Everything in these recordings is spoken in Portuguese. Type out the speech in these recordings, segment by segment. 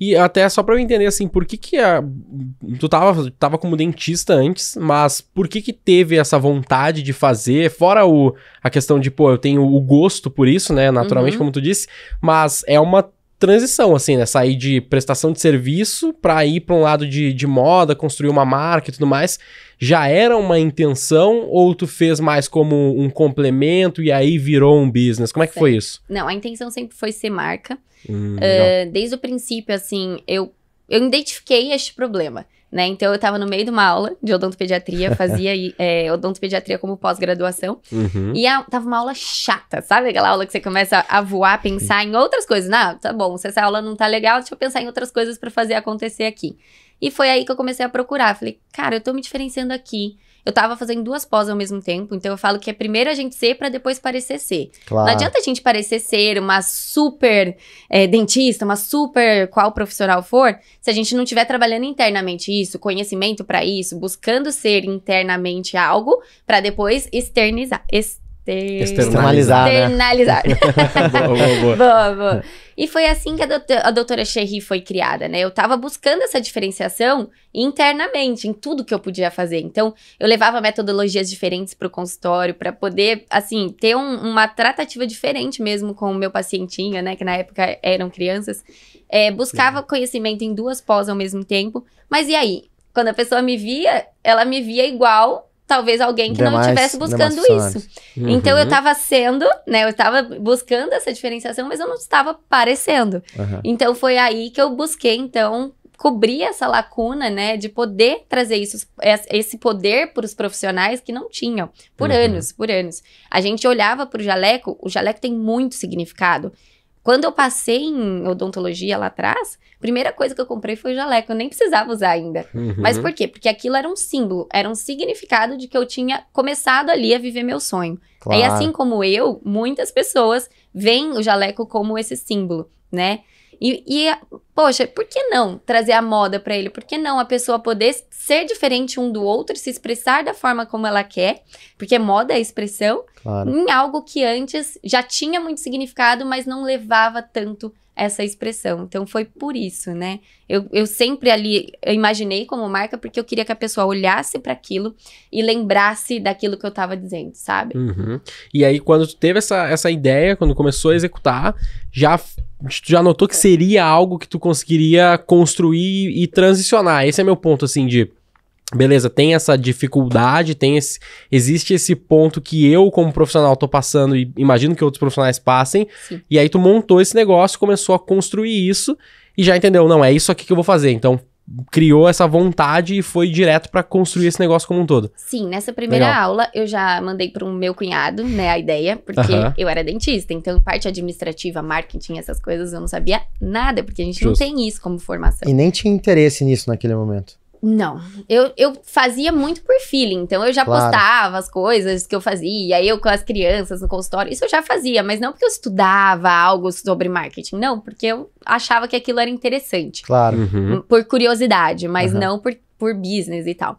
E até só para eu entender, assim, por que que a... tu tava, tava como dentista antes, mas por que que teve essa vontade de fazer, fora o, a questão de, pô, eu tenho o gosto por isso, né, naturalmente, uhum. como tu disse, mas é uma transição, assim, né, sair de prestação de serviço para ir para um lado de, de moda, construir uma marca e tudo mais, já era uma intenção ou tu fez mais como um complemento e aí virou um business? Como é que certo. foi isso? Não, a intenção sempre foi ser marca. Hum, uh, desde o princípio, assim, eu, eu identifiquei este problema. Né? Então, eu estava no meio de uma aula de odontopediatria, fazia é, odontopediatria como pós-graduação. Uhum. E a, tava uma aula chata, sabe? Aquela aula que você começa a voar, pensar em outras coisas. Não, tá bom, se essa aula não tá legal, deixa eu pensar em outras coisas para fazer acontecer aqui. E foi aí que eu comecei a procurar. Falei, cara, eu tô me diferenciando aqui. Eu tava fazendo duas pós ao mesmo tempo, então eu falo que é primeiro a gente ser para depois parecer ser. Claro. Não adianta a gente parecer ser uma super é, dentista, uma super qual profissional for, se a gente não estiver trabalhando internamente isso, conhecimento para isso, buscando ser internamente algo para depois externizar. Ter... Externalizar. Externalizar. Né? boa, boa, boa. boa, boa. E foi assim que a, do a doutora Cherry foi criada, né? Eu tava buscando essa diferenciação internamente, em tudo que eu podia fazer. Então, eu levava metodologias diferentes para o consultório, para poder, assim, ter um, uma tratativa diferente mesmo com o meu pacientinho, né? Que na época eram crianças. É, buscava Sim. conhecimento em duas pós ao mesmo tempo. Mas e aí? Quando a pessoa me via, ela me via igual talvez alguém que demais, não estivesse buscando isso. Uhum. Então eu estava uhum. sendo, né? Eu estava buscando essa diferenciação, mas eu não estava parecendo. Uhum. Então foi aí que eu busquei, então, cobrir essa lacuna, né, de poder trazer isso, esse poder para os profissionais que não tinham por uhum. anos, por anos. A gente olhava para o jaleco, o jaleco tem muito significado. Quando eu passei em odontologia lá atrás, a primeira coisa que eu comprei foi o jaleco. Eu nem precisava usar ainda. Uhum. Mas por quê? Porque aquilo era um símbolo, era um significado de que eu tinha começado ali a viver meu sonho. Claro. E assim como eu, muitas pessoas veem o jaleco como esse símbolo, né? E, e poxa, por que não trazer a moda para ele? Por que não a pessoa poder ser diferente um do outro, se expressar da forma como ela quer? Porque moda é expressão claro. em algo que antes já tinha muito significado, mas não levava tanto essa expressão. Então foi por isso, né? Eu, eu sempre ali eu imaginei como marca porque eu queria que a pessoa olhasse para aquilo e lembrasse daquilo que eu estava dizendo, sabe? Uhum. E aí, quando tu teve essa, essa ideia, quando começou a executar, já, já notou que seria algo que tu conseguiria construir e transicionar. Esse é meu ponto, assim, de. Beleza, tem essa dificuldade, tem esse, existe esse ponto que eu, como profissional, tô passando e imagino que outros profissionais passem. Sim. E aí tu montou esse negócio, começou a construir isso e já entendeu, não, é isso aqui que eu vou fazer. Então, criou essa vontade e foi direto para construir esse negócio como um todo. Sim, nessa primeira Legal. aula eu já mandei para o meu cunhado, né, a ideia, porque uh -huh. eu era dentista, então parte administrativa, marketing, essas coisas eu não sabia nada, porque a gente Justo. não tem isso como formação. E nem tinha interesse nisso naquele momento. Não. Eu, eu fazia muito por feeling, então eu já claro. postava as coisas que eu fazia, aí eu com as crianças no consultório, isso eu já fazia, mas não porque eu estudava algo sobre marketing, não, porque eu achava que aquilo era interessante. Claro. Uhum. Por curiosidade, mas uhum. não por, por business e tal.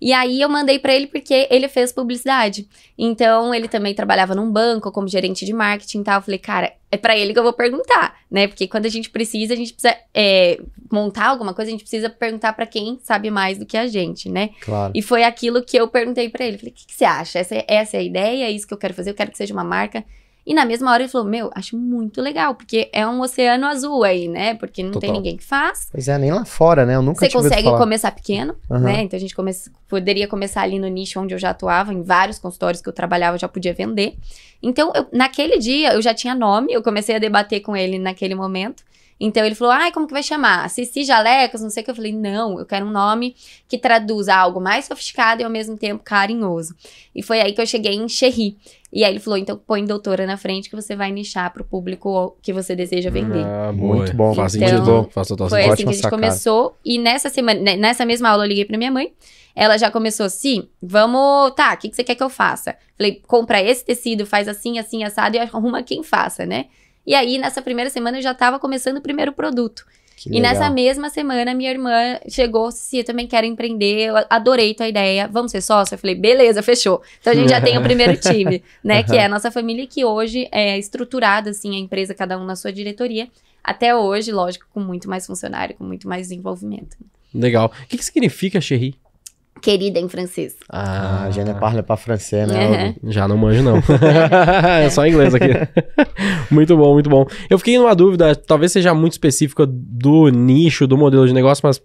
E aí eu mandei para ele porque ele fez publicidade. Então ele também trabalhava num banco como gerente de marketing e tal. Eu falei, cara, é para ele que eu vou perguntar, né? Porque quando a gente precisa, a gente precisa é, montar alguma coisa, a gente precisa perguntar para quem sabe mais do que a gente, né? Claro. E foi aquilo que eu perguntei para ele. Falei, o que, que, você acha? Essa, é, essa é a ideia? É isso que eu quero fazer? Eu quero que seja uma marca. E na mesma hora ele falou: Meu, acho muito legal, porque é um oceano azul aí, né? Porque não Total. tem ninguém que faz. Pois é, nem lá fora, né? Eu nunca Você consegue começar pequeno, uhum. né? Então a gente poderia começar ali no nicho onde eu já atuava, em vários consultórios que eu trabalhava, eu já podia vender. Então, eu, naquele dia, eu já tinha nome, eu comecei a debater com ele naquele momento. Então ele falou: ai, como que vai chamar? Cici jalecos, não sei o que. Eu falei: não, eu quero um nome que traduza algo mais sofisticado e ao mesmo tempo carinhoso. E foi aí que eu cheguei em Xerri. E aí ele falou: então põe doutora na frente que você vai nichar pro público que você deseja vender. Ah, muito bom, faz então, sentido. Faz Foi assim que a gente sacada. começou. E nessa semana, nessa mesma aula, eu liguei pra minha mãe. Ela já começou assim: vamos, tá, o que, que você quer que eu faça? Falei: compra esse tecido, faz assim, assim, assado e arruma quem faça, né? E aí, nessa primeira semana, eu já estava começando o primeiro produto. Que e legal. nessa mesma semana, minha irmã chegou, se eu também quero empreender, eu adorei tua ideia, vamos ser sócio? Eu falei, beleza, fechou. Então a gente já tem o primeiro time, né? Que é a nossa família, que hoje é estruturada, assim, a empresa, cada um na sua diretoria. Até hoje, lógico, com muito mais funcionário, com muito mais desenvolvimento. Legal. O que, que significa Cherry? Querida em francês. Ah, ah. já não tá. parla para francês, né? Uhum. Já não manjo, não. é só inglês aqui. Muito bom, muito bom. Eu fiquei numa dúvida, talvez seja muito específica do nicho, do modelo de negócio, mas,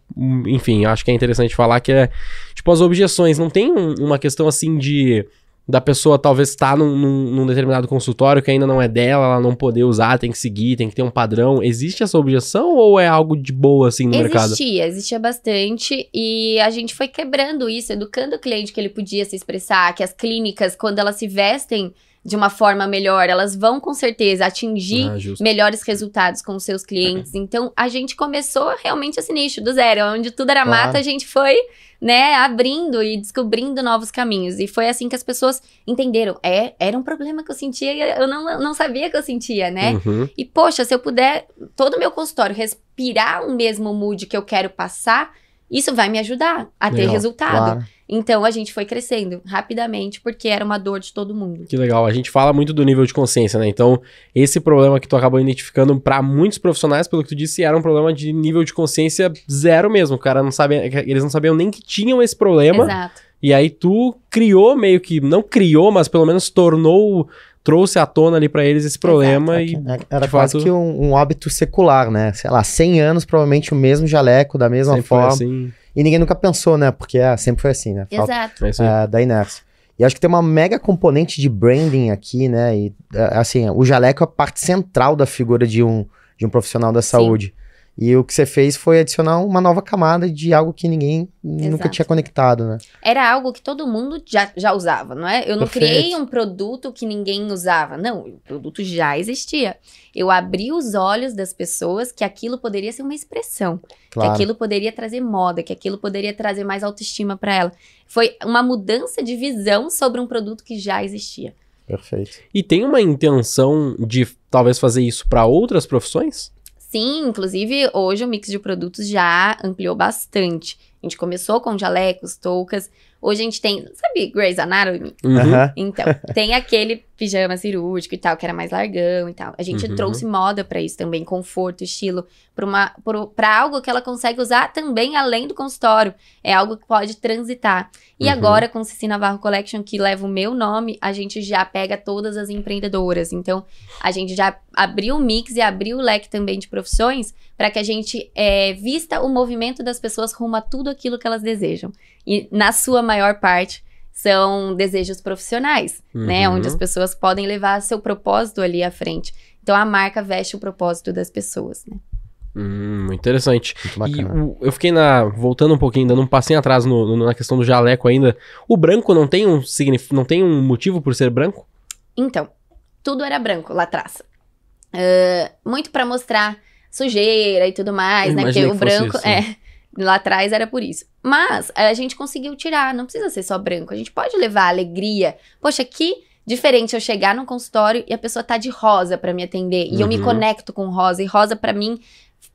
enfim, acho que é interessante falar que é, tipo, as objeções. Não tem um, uma questão assim de da pessoa talvez estar tá num, num, num, determinado consultório que ainda não é dela, ela não poder usar, tem que seguir, tem que ter um padrão. Existe essa objeção ou é algo de boa assim no existia, mercado? Existia, existia bastante e a gente foi quebrando isso, educando o cliente que ele podia se expressar, que as clínicas, quando elas se vestem de uma forma melhor, elas vão com certeza atingir ah, melhores resultados com os seus clientes. É. Então, a gente começou realmente esse nicho do zero, é onde tudo era claro. mata, a gente foi, né, abrindo e descobrindo novos caminhos. E foi assim que as pessoas entenderam. É, era um problema que eu sentia e eu não, não sabia que eu sentia, né? Uhum. E, poxa, se eu puder, todo o meu consultório respirar o mesmo mood que eu quero passar, isso vai me ajudar a ter Legal, resultado. Claro. Então a gente foi crescendo rapidamente, porque era uma dor de todo mundo. Que legal. A gente fala muito do nível de consciência, né? Então, esse problema que tu acabou identificando para muitos profissionais, pelo que tu disse, era um problema de nível de consciência zero mesmo. O cara não sabia, eles não sabiam nem que tinham esse problema. Exato. E aí tu criou meio que, não criou, mas pelo menos tornou trouxe à tona ali para eles esse problema e é era quase fato... que um, um, hábito secular, né? Sei lá, 100 anos provavelmente o mesmo jaleco da mesma Sempre forma. Foi assim. E ninguém nunca pensou, né? Porque ah, sempre foi assim, né? Falta, Exato. É ah, da inércia. E acho que tem uma mega componente de branding aqui, né? E ah, assim, o jaleco é a parte central da figura de um, de um profissional da saúde. Sim. E o que você fez foi adicionar uma nova camada de algo que ninguém Exato. nunca tinha conectado, né? Era algo que todo mundo já, já usava, não é? Eu não Perfeito. criei um produto que ninguém usava. Não, o produto já existia. Eu abri os olhos das pessoas que aquilo poderia ser uma expressão, claro. que aquilo poderia trazer moda, que aquilo poderia trazer mais autoestima para ela. Foi uma mudança de visão sobre um produto que já existia. Perfeito. E tem uma intenção de talvez fazer isso para outras profissões? Sim, inclusive hoje o mix de produtos já ampliou bastante. A gente começou com jalecos, toucas. Hoje a gente tem, sabe, Grey's Anatomy? Uhum. Então, tem aquele pijama cirúrgico e tal, que era mais largão e tal. A gente uhum. trouxe moda para isso também, conforto, estilo, para algo que ela consegue usar também além do consultório. É algo que pode transitar. E uhum. agora, com Cici Navarro Collection, que leva o meu nome, a gente já pega todas as empreendedoras. Então, a gente já abriu o mix e abriu o leque também de profissões para que a gente é, vista o movimento das pessoas rumo a tudo aquilo que elas desejam. E na sua maior parte, são desejos profissionais, né? uhum. né? Onde as pessoas podem levar seu propósito ali à frente. Então a marca veste o propósito das pessoas, né? Hum, interessante. Muito e o, eu fiquei na. Voltando um pouquinho, dando um passinho atrás no, no, na questão do jaleco ainda. O branco não tem um não tem um motivo por ser branco? Então, tudo era branco lá atrás. Uh, muito para mostrar sujeira e tudo mais, eu né? Porque o branco. Isso, é. Lá atrás era por isso. Mas eh, a gente conseguiu tirar, não precisa ser só branco. A gente pode levar alegria. Poxa, que diferente eu chegar num consultório e a pessoa tá de rosa para me atender. E eu me uhum. conecto com rosa. E rosa, para mim,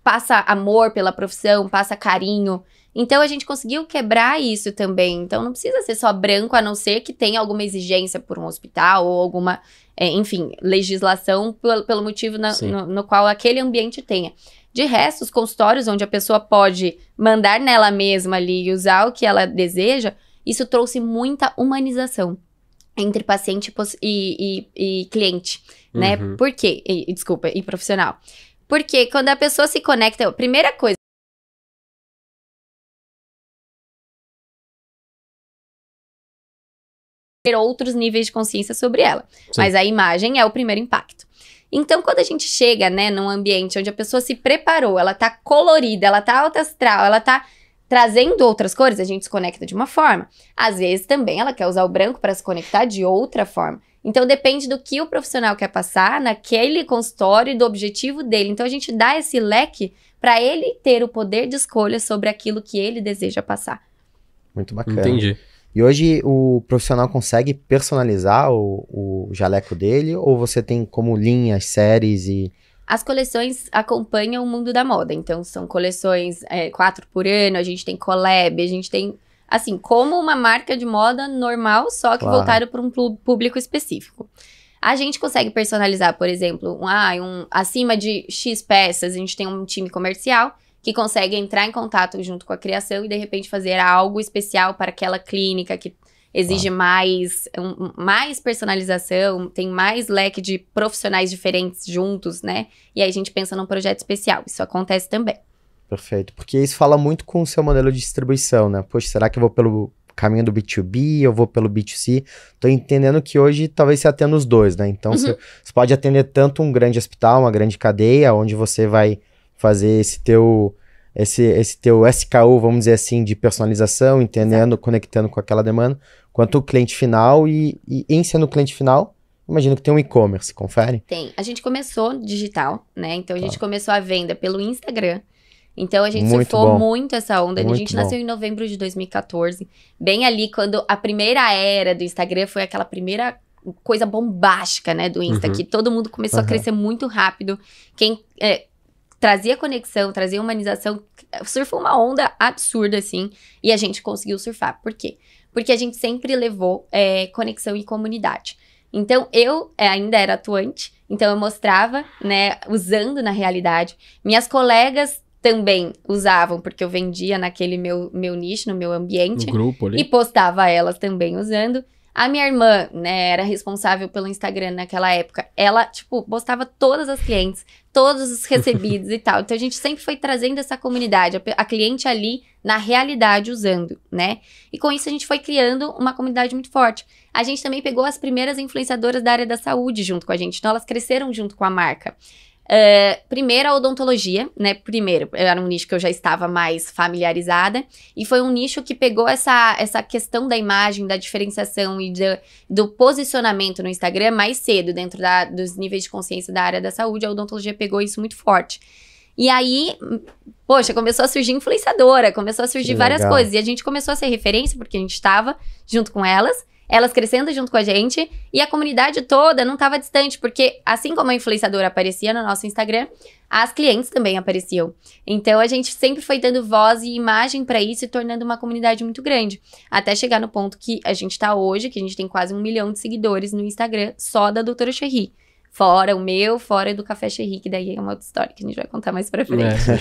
passa amor pela profissão, passa carinho. Então a gente conseguiu quebrar isso também. Então não precisa ser só branco, a não ser que tenha alguma exigência por um hospital ou alguma, é, enfim, legislação pelo, pelo motivo na, no, no, qual aquele ambiente tenha. De resto, os consultórios onde a pessoa pode mandar nela mesma ali e usar o que ela deseja, isso trouxe muita humanização entre paciente e, e, e cliente, né? uhum. né? Por quê? E, desculpa, e profissional. Porque quando a pessoa se conecta, a primeira coisa ter outros níveis de consciência sobre ela. Sim. Mas a imagem é o primeiro impacto. Então, quando a gente chega, né, num ambiente onde a pessoa se preparou, ela tá colorida, ela tá alta astral, ela tá trazendo outras cores, a gente se conecta de uma forma. Às vezes também ela quer usar o branco para se conectar de outra forma. Então depende do que o profissional quer passar naquele consultório e do objetivo dele. Então a gente dá esse leque para ele ter o poder de escolha sobre aquilo que ele deseja passar. Muito bacana. Entendi. E hoje o profissional consegue personalizar o, o jaleco dele ou você tem como linhas, séries e. As coleções acompanham o mundo da moda, então são coleções é, quatro por ano, a gente tem collab, a gente tem. Assim, como uma marca de moda normal, só que claro. para um público específico. A gente consegue personalizar, por exemplo, um, ah, um acima de X peças, a gente tem um time comercial que consegue entrar em contato junto com a criação e de repente fazer algo especial para aquela clínica que exige ah. mais, um, mais personalização, tem mais leque de profissionais diferentes juntos, né? E aí a gente pensa num projeto especial. Isso acontece também. Perfeito, porque isso fala muito com o seu modelo de distribuição, né? Poxa, será que eu vou pelo caminho do B2B, eu vou pelo B2C. Tô entendendo que hoje talvez você atenda os dois, né? Então, uhum. você, você pode atender tanto um grande hospital, uma grande cadeia, onde você vai fazer esse teu esse, esse teu SKU, vamos dizer assim, de personalização, entendendo, Exato. conectando com aquela demanda, quanto o cliente final e, e em sendo cliente final, imagino que tem um e-commerce, confere? Tem. A gente começou digital, né? Então a gente tá. começou a venda pelo Instagram. Então a gente muito surfou bom. muito essa onda. Muito a gente bom. nasceu em novembro de 2014, bem ali quando a primeira era do Instagram foi aquela primeira coisa bombástica, né, do Insta, uhum. que todo mundo começou uhum. a crescer muito rápido. Quem é, trazia conexão, trazia humanização, surfou uma onda absurda, assim, e a gente conseguiu surfar. Por quê? Porque a gente sempre levou é, conexão e comunidade. Então, eu é, ainda era atuante, então eu mostrava, né, usando na realidade. Minhas colegas também usavam, porque eu vendia naquele meu, meu nicho, no meu ambiente. No grupo ali. E postava elas também usando. A minha irmã, né, era responsável pelo Instagram naquela época. Ela, tipo, postava todas as clientes, todos os recebidos e tal. Então a gente sempre foi trazendo essa comunidade, a, a, cliente ali na realidade usando, né? E com isso a gente foi criando uma comunidade muito forte. A gente também pegou as primeiras influenciadoras da área da saúde junto com a gente, então elas cresceram junto com a marca. Eh, primeiro, a odontologia, né? Primeiro, era um nicho que eu já estava mais familiarizada. E foi um nicho que pegou essa, essa questão da imagem, da diferenciação e de, do posicionamento no Instagram mais cedo, dentro da, dos níveis de consciência da área da saúde. A odontologia pegou isso muito forte. E aí, poxa, começou a surgir influenciadora, começou a surgir que várias legal. coisas. E a gente começou a ser referência, porque a gente estava junto com elas elas crescendo junto com a gente e a comunidade toda não estava distante, porque assim como a influenciadora aparecia no nosso Instagram, as clientes também apareciam. Então a gente sempre foi dando voz e imagem para isso e tornando uma comunidade muito grande, até chegar no ponto que a gente está hoje, que a gente tem quase um milhão de seguidores no Instagram só da Doutora Cherry. Fora o meu, fora do Café Cherry, que daí é uma outra história que a gente vai contar mais pra frente. É.